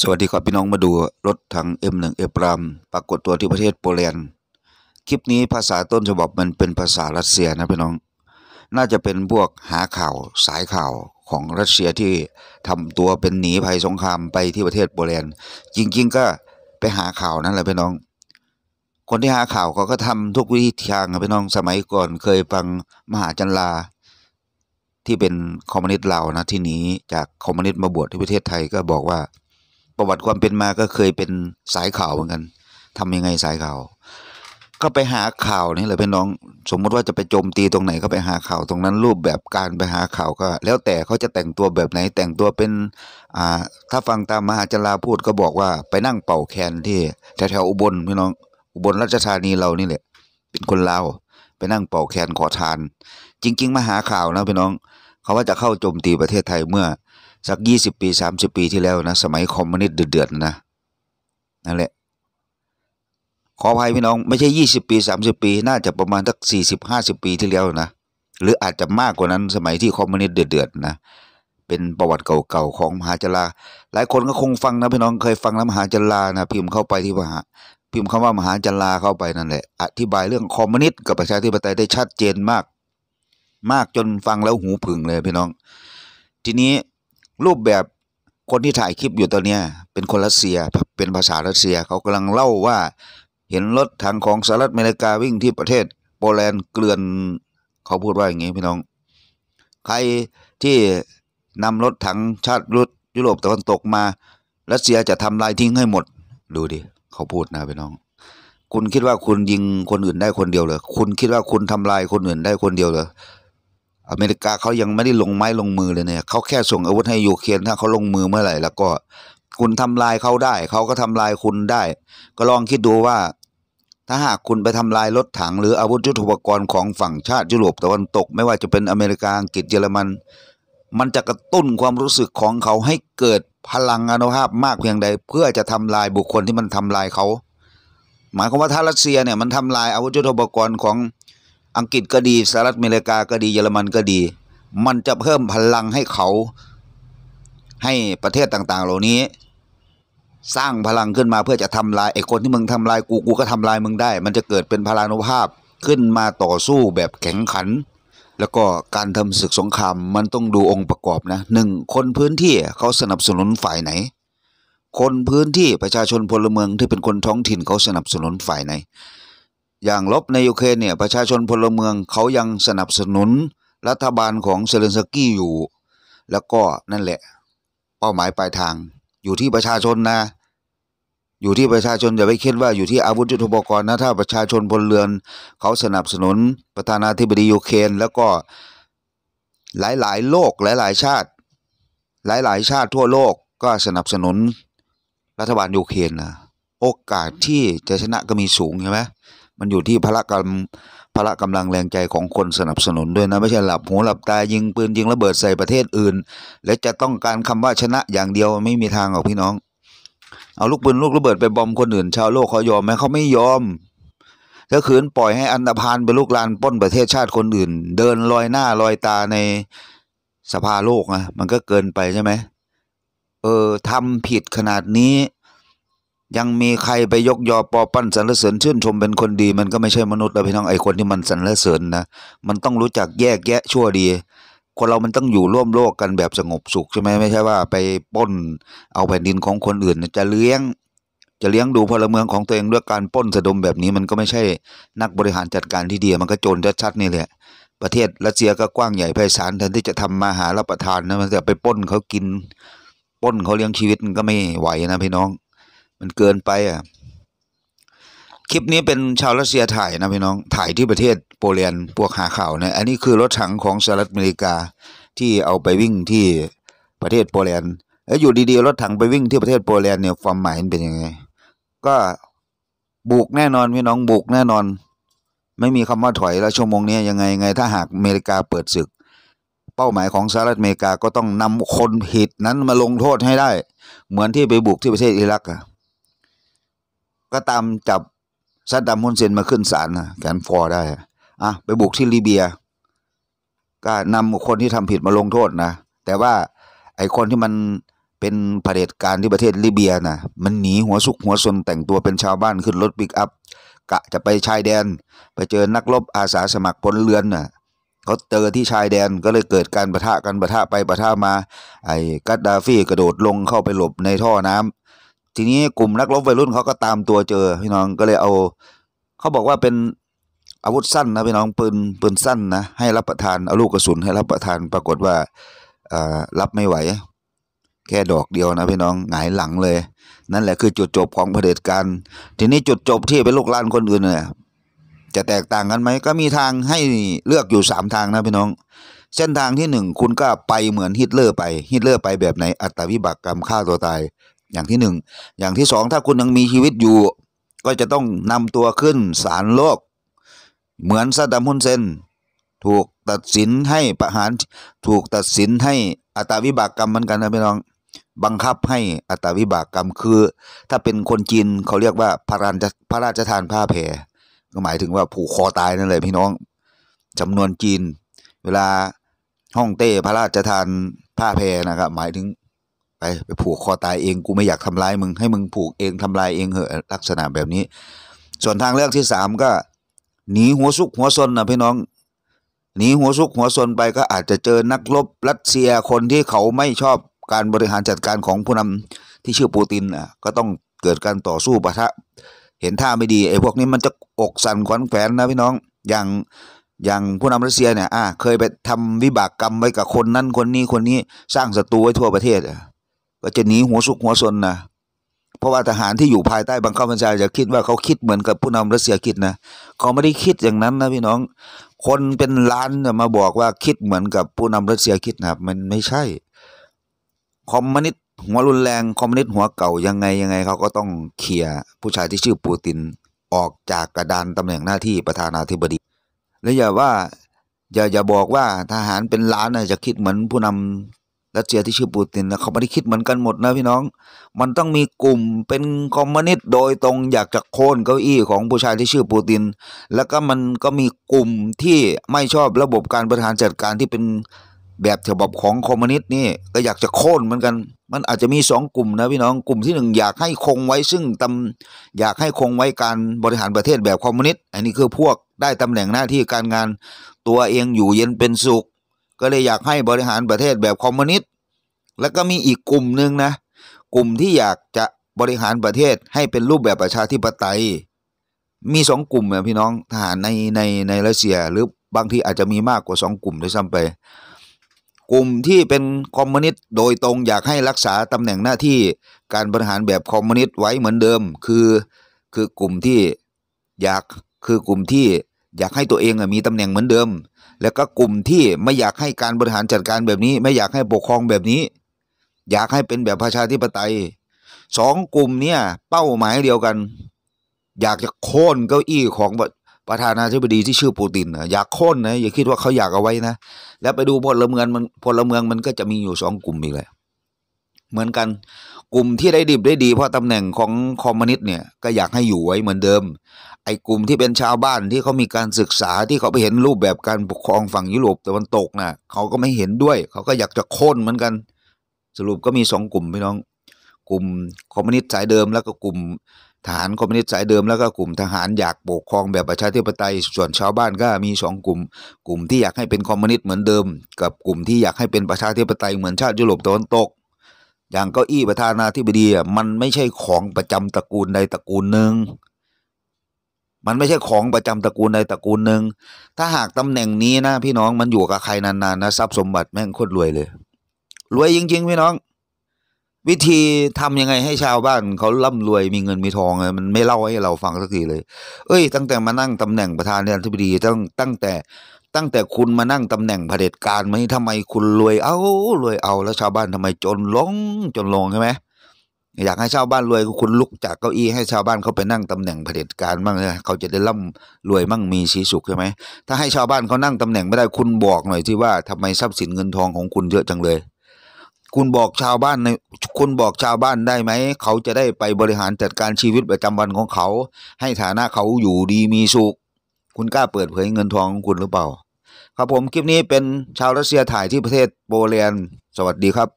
สวัสดีครับพี่น้องมาดูรถถัง M1 เอปรามปรากฏตัวที่ประเทศโปแลนด์คลิปนี้ภาษาต้นฉบับมันเป็นภาษารัสเซียนะพี่น้อง น่าจะเป็นพวกหาข่าวสายข่าวของรัสเซียที่ทำตัวเป็นหนีภัยสงครามไปที่ประเทศโปแลนด์จริงๆ ก็ไปหาข่าวนั่นแหละพี่น้อง คนที่หาข่าวเขาก็ทำทุกวิธีทางนะพี่น้องสมัยก่อนเคยฟังมหาจันลาที่เป็นคอมมิวนิสต์เลานะที่หนีจากคอมมิวนิสต์มาบวชที่ประเทศไทยก็บอกว่าประวัติความเป็นมาก็เคยเป็นสายข่าวเหมือนกัน ทำยังไงสายข่าว ก็ไปหาข่าวนี่แหละพี่น้อง สมมุติว่าจะไปโจมตีตรงไหนก็ไปหาข่าว ตรงนั้นรูปแบบการไปหาข่าวก็แล้วแต่เขาจะแต่งตัวแบบไหนแต่งตัวเป็นอ่าถ้าฟังตามมหาจราพูดก็บอกว่าไปนั่งเป่าแคนที่แถวๆอุบลพี่น้องอุบลราชธานีเรานี่แหละเป็นคนลาวไปนั่งเป่าแคนขอทาน จริง ๆ มาหาข่าวนะพี่น้องเขาว่าจะเข้าโจมตีประเทศไทยเมื่อสักยี่สิบปีสามสิบปีที่แล้วนะ สมัยคอมมิวนิสต์เดือดๆนะนั่นแหละขออภัยพี่น้อง ไม่ใช่ยี่สิบปีสามสิบปี น่าจะประมาณสักสี่สิบห้าสิบปีที่แล้วนะหรืออาจจะมากกว่านั้นสมัยที่คอมมิวนิสต์เดือดๆนะ เป็นประวัติเก่าๆของมหาจลรา หลายคนก็คงฟังนะพี่น้องเคยฟังแล้วมหาจลรานะพิมพ์เข้าไปที่มหาพิมพ์คำว่ามหาจลราเข้าไปนั่นแหละอธิบายเรื่องคอมมิวนิสต์กับประชาธิปไตยได้ชัดเจนมาก มากจนฟังแล้วหูผึ่งเลยพี่น้อง ทีนี้รูปแบบคนที่ถ่ายคลิปอยู่ตอนนี้เป็นคนรัสเซียเป็นภาษารัสเซียเขากำลังเล่าว่า เห็นรถถังของสหรัฐอเมริกาวิ่งที่ประเทศโปแลนด์เกลื่อน เขาพูดว่าอย่างนี้พี่น้อง ใครที่นำรถถังชาติรุยุโรปตะวันตกมา รัสเซียจะทำลายทิ้งให้หมด ดูดิเขาพูดนะพี่น้อง คุณคิดว่าคุณยิงคนอื่นได้คนเดียวเหรอคุณคิดว่าคุณทำลายคนอื่นได้คนเดียวเหรออเมริกาเขายังไม่ได้ลงไม้ลงมือเลยเนี่ยเขาแค่ส่งอาวุธให้ยูเครนถ้าเขาลงมือเมื่อไหร่ แล้วก็ คุณทำลายเขาได้ เขาก็ทำลายคุณได้ ก็ลองคิดดูว่า ถ้าหากคุณไปทำลายรถถัง หรืออาวุธยุทโธปกรณ์ของฝั่งชาติยุโรปตะวันตก ไม่ว่าจะเป็นอเมริกาอังกฤษเยอรมัน มันจะกระตุ้นความรู้สึกของเขาให้เกิดพลังอนุภาพมากเพียงใดเพื่อจะทำลายบุคคลที่มันทำลายเขาหมายความว่าถ้ารัสเซียเนี่ยมันทำลายอาวุธยุทโธปกรณ์ของอังกฤษก็ดีสหรัฐอเมริกาก็ดีเยอรมันก็ดี มันจะเพิ่มพลังให้เขาให้ประเทศต่างๆ เหล่านี้ สร้างพลังขึ้นมาเพื่อจะทำลายไอ้คนที่มึงทำลายกูกูก็ทำลายมึงได้ มันจะเกิดเป็นพลานุภาพขึ้นมาต่อสู้แบบแข็งขัน แล้วก็การทำศึกสงครามมันต้องดูองค์ประกอบนะหนึ่งคนพื้นที่เขาสนับสนุนฝ่ายไหน คนพื้นที่ประชาชนพลเมืองที่เป็นคนท้องถิ่นเขาสนับสนุนฝ่ายไหนอย่างลบในยูเครนเนี่ยประชาชนพลเมืองเขายังสนับสนุนรัฐบาลของเซเลนสกี้อยู่ แล้วก็นั่นแหละเป้าหมายปลายทางอยู่ที่ประชาชนนะ อยู่ที่ประชาชนอย่าไปคิดว่าอยู่ที่อาวุธยุทโธปกรณ์นะถ้าประชาชนพลเรือน เขาสนับสนุนประธานาธิบดียูเครนแล้วก็หลาย ๆ โลกหลาย ๆ ชาติ หลาย ๆ ชาติทั่วโลกก็สนับสนุนรัฐบาลยูเครนนะโอกาสที่จะชนะก็มีสูงใช่ไหมมันอยู่ที่พละกำพละกำลังแรงใจของคนสนับสนุนด้วยนะ ไม่ใช่หลับหูหลับตายิงปืนยิงระเบิดใส่ประเทศอื่น และจะต้องการคำว่าชนะอย่างเดียวไม่มีทางหรอกพี่น้อง เอาลูกปืนลูกระเบิดไปบอมคนอื่น ชาวโลกเขายอมไหมเขาไม่ยอมถ้าขืนปล่อยให้อันดาพานเป็นลูกลานป้นประเทศชาติคนอื่น เดินลอยหน้าลอยตาในสภาโลกนะมันก็เกินไปใช่ไหมเออทำผิดขนาดนี้ยังมีใครไปยกยอปอปั้นสรรเสริญชื่นชมเป็นคนดี มันก็ไม่ใช่มนุษย์แล้วพี่น้องไอ้คนที่มันสรรเสริญนะมันต้องรู้จักแยกแยะชั่วดีคนเรามันต้องอยู่ร่วมโลกกันแบบสงบสุขใช่ไหมไม่ใช่ว่าไปป้นเอาแผ่นดินของคนอื่นจะเลี้ยง จะเลี้ยงดูพลเมืองของตัวเองด้วยการป้นสะดมแบบนี้มันก็ไม่ใช่ นักบริหารจัดการที่ดีมันก็โจรชัดนี่แหละประเทศรัสเซียก็กว้างใหญ่ไพศาลแทนที่จะทำมาหารับประทานนะมันจะไปป้นเขากินป้นเขาเลี้ยงชีวิตมันก็ไม่ไหวนะพี่น้องมันเกินไปอ่ะ คลิปนี้เป็นชาวรัสเซียถ่ายนะพี่น้อง ถ่ายที่ประเทศโปแลนด์พวกหาข่าวเนี่ยอันนี้คือรถถังของสหรัฐอเมริกาที่เอาไปวิ่งที่ประเทศโปแลนด์แล้วอยู่ดีๆรถถังไปวิ่งที่ประเทศโปแลนด์เนี่ยความหมายเป็นยังไง ก็บุกแน่นอนพี่น้องบุกแน่นอน ไม่มีคำว่าถอยแล้วชั่วโมงนี้ยังไงไงถ้าหากอเมริกาเปิดศึก เป้าหมายของสหรัฐอเมริกาก็ต้องนำคนผิดนั้นมาลงโทษให้ได้ เหมือนที่ไปบุกที่ประเทศอิรักอะก็ตามจับซัดดามฮุนเซนมาขึ้นศาลนะแกนฟอร์ได้อ่ะไปบุกที่ลิเบีย ก็นำคนที่ทำผิดมาลงโทษนะ แต่ว่าไอคนที่มันเป็นเผด็จการที่ประเทศลิเบียนะมันหนีหัวสุกหัวสนแต่งตัวเป็นชาวบ้านขึ้นรถปิกอัพ กะจะไปชายแดน ไปเจอนักรบอาสาสมัครพลเรือนนะ่ะเขาเจอที่ชายแดนก็เลยเกิดการประทะกันประทะไปประทะมาไอ้กัดดาฟี่กระโดดลงเข้าไปหลบในท่อน้ำทีนี้กลุ่มนักรบวัยรุ่นเขาก็ตามตัวเจอ พี่น้องก็เลยเอาเขาบอกว่าเป็นอาวุธสั้นนะพี่น้องปืนปืนสั้นนะให้รับประทานเอาลูกกระสุนให้รับประทานปรากฏว่ารับไม่ไหว แค่ดอกเดียวนะพี่น้องหงายหลังเลย นั่นแหละคือจุดจบของเผด็จการ ทีนี้จุดจบที่เป็นลูกลลานคนอื่นเนี่ยจะแตกต่างกันไหมก็มีทางให้เลือกอยู่สามทางนะพี่น้อง เส้นทางที่หนึ่งคุณก็ไปเหมือนฮิตเลอร์ไปฮิตเลอร์ไปแบบไหนอัตวิบากกรรมฆ่าตัวตายอย่างที่หนึ่ง อย่างที่สองถ้าคุณยังมีชีวิตอยู่ ก็จะต้องนำตัวขึ้นศาลโลก เหมือนซาดัมฮุนเซนถูกตัดสินให้ประหาร ถูกตัดสินให้อัตวิบากกรรมเหมือนกันนะพี่น้อง บังคับให้อัตวิบากกรรม คือ ถ้าเป็นคนจีนเขาเรียกว่าพระราชพระราชทานผ้าแผ่ก็หมายถึงว่าผูกคอตายนั่นเลยพี่น้องจำนวนจีนเวลาห้องเต้พระราชทานผ้าแผ่นะครับ หมายถึงไปไปผูกคอตายเองกูไม่อยากทำลายมึงให้มึงผูกเองทำลายเองเหอะลักษณะแบบนี้ ส่วนทางเลือกที่สามก็ หนีหัวซุกหัวซนนะพี่น้อง หนีหัวซุกหัวซนไปก็อาจจะเจอนักรบรัสเซียคนที่เขาไม่ชอบการบริหารจัดการของผู้นำที่ชื่อปูตินอ่ะก็ต้องเกิดการต่อสู้ปะทะ เห็นท่าไม่ดีไอ้พวกนี้มันจะอกสั่นขวัญแขวนนะพี่น้อง อย่างอย่างผู้นำรัสเซียเนี่ยอ่ะเคยไปทำวิบากกรรมไว้กับคนนั้นคนนี้คนนี้สร้างศัตรูไว้ทั่วประเทศอ่ะก็จะหนีหัวสุกหัวซนนะเพราะว่าทหารที่อยู่ภายใต้บังคับบัญชาจะคิดว่าเขาคิดเหมือนกับผู้นำรัสเซียคิดนะเขาไม่ได้คิดอย่างนั้นนะพี่น้อง คนเป็นล้านจะมาบอกว่าคิดเหมือนกับผู้นำรัสเซียคิดนะมันไม่ใช่คอมมิวนิสต์หัวรุนแรงคอมมิวนิสต์หัวเก่ายังไงยังไงเขาก็ต้องเคลียร์ผู้ชายที่ชื่อปูติน ออกจากกระดานตำแหน่งหน้าที่ประธานาธิบดีและอย่าว่า อย่าอย่าบอกว่าทหารเป็นล้านนะจะคิดเหมือนผู้นำรัสเซียที่ชื่อปูตินนะเขาไม่ได้คิดเหมือนกันหมดนะพี่น้อง มันต้องมีกลุ่มเป็นคอมมิวนิสต์โดยตรงอยากจะโค่นเก้าอี้ของผู้ชายที่ชื่อปูตินแล้วก็มันก็มีกลุ่มที่ไม่ชอบระบบการบริหารจัดการที่เป็นแบบฉบับของคอมมิวนิสต์นี่ก็อยากจะโค่นเหมือนกัน มันอาจจะมีสองกลุ่มนะพี่น้อง กลุ่มที่หนึ่งอยากให้คงไว้ซึ่งตำอยากให้คงไว้การบริหารประเทศแบบคอมมิวนิสต์อันนี้คือพวกได้ตำแหน่งหน้าที่การงานตัวเองอยู่เย็นเป็นสุขก็เลยอยากให้บริหารประเทศแบบคอมมิวนิสต์ แล้วก็มีอีกกลุ่มหนึ่งนะกลุ่มที่อยากจะบริหารประเทศให้เป็นรูปแบบประชาธิปไตย มีสองกลุ่มนะพี่น้องทหารในในในรัสเซีย หรือบางทีอาจจะมีมากกว่าสองกลุ่มด้วยซ้ำไปกลุ่มที่เป็นคอมมิวนิสต์โดยตรงอยากให้รักษาตำแหน่งหน้าที่การบริหารแบบคอมมิวนิสต์ไว้เหมือนเดิมคือคือกลุ่มที่อยากคือกลุ่มที่อยากให้ตัวเองมีตำแหน่งเหมือนเดิม แล้วก็กลุ่มที่ไม่อยากให้การบริหารจัดการแบบนี้ ไม่อยากให้ปกครองแบบนี้ อยากให้เป็นแบบประชาธิปไตยสองกลุ่มเนี่ยเป้าหมายเดียวกัน อยากจะโค่นเก้าอี้ของประธานาธิบดีที่ชื่อปูตินนะอยากโค่นนะอย่าคิดว่าเขาอยากเอาไว้นะ แล้วไปดูพลเมืองมันพลเมืองมันก็จะมีอยู่สองกลุ่มอีกแลลวเหมือนกัน กลุ่มที่ได้ดิบได้ดีเพราะตำแหน่งของคอมมิวนิสต์เนี่ยก็อยากให้อยู่ไว้เหมือนเดิม ไอ้กลุ่มที่เป็นชาวบ้านที่เขามีการศึกษาที่เขาไปเห็นรูปแบบการปกครองฝั่งยุโรปตะวันตกนะ่ะเขาก็ไม่เห็นด้วยเขาก็อยากจะโค่นเหมือนกัน สรุปก็มีสองกลุ่มพี่น้อง กลุ่มคอมมิวนิสต์สายเดิม แล้วก็กลุ่มทหารคอมมิวนิสต์สายเดิมแล้วก็กลุ่มทหารอยากปกครองแบบประชาธิปไตย ส่วนชาวบ้านก็มีสองกลุ่ม กลุ่มที่อยากให้เป็นคอมมิวนิสต์เหมือนเดิม กับกลุ่มที่อยากให้เป็นประชาธิปไตย เหมือนชาติยุโรปตะวันตกอย่างเก้าอี้ประธานาธิบดีมันไม่ใช่ของประจำตระกูลใดตระกูลหนึ่งมันไม่ใช่ของประจำตระกูลใดตระกูลหนึ่งถ้าหากตำแหน่งนี้นะพี่น้องมันอยู่กับใครนานๆนะทรัพย์สมบัติแม่งโคตรรวยเลย รวยจริงๆ พี่น้อง วิธีทำยังไงให้ชาวบ้านเขาร่ำรวยมีเงินมีทองมันไม่เล่าให้เราฟังสักทีเลยเอ้ยตั้งแต่มานั่งตำแหน่งประธานาธิบดีตั้งตั้งแต่ตั้งแต่คุณมานั่งตำแหน่งเผด็จการไหมทำไมคุณรวยเอารวยเอาแล้วชาวบ้านทำไมจนลงจนลงใช่ไหมอยากให้ชาวบ้านรวยคุณลุกจากเก้าอี้ให้ชาวบ้านเขาไปนั่งตำแหน่งเผด็จการบ้างเลยเขาจะได้ร่ำรวยมั่งมีชีสุขใช่ไหมถ้าให้ชาวบ้านเขานั่งตำแหน่งไม่ได้คุณบอกหน่อยที่ว่าทำไมทรัพย์สินเงินทองของคุณเยอะจังเลย คุณบอกชาวบ้านในคุณบอกชาวบ้านได้ไหมเขาจะได้ไปบริหารจัดการชีวิตประจำวันของเขา ให้ฐานะเขาอยู่ดีมีสุขคุณกล้าเปิดเผยเงินทองของคุณหรือเปล่า ครับผม คลิปนี้เป็นชาวรัสเซียถ่ายที่ประเทศโปรแลนด์สวัสดีครับ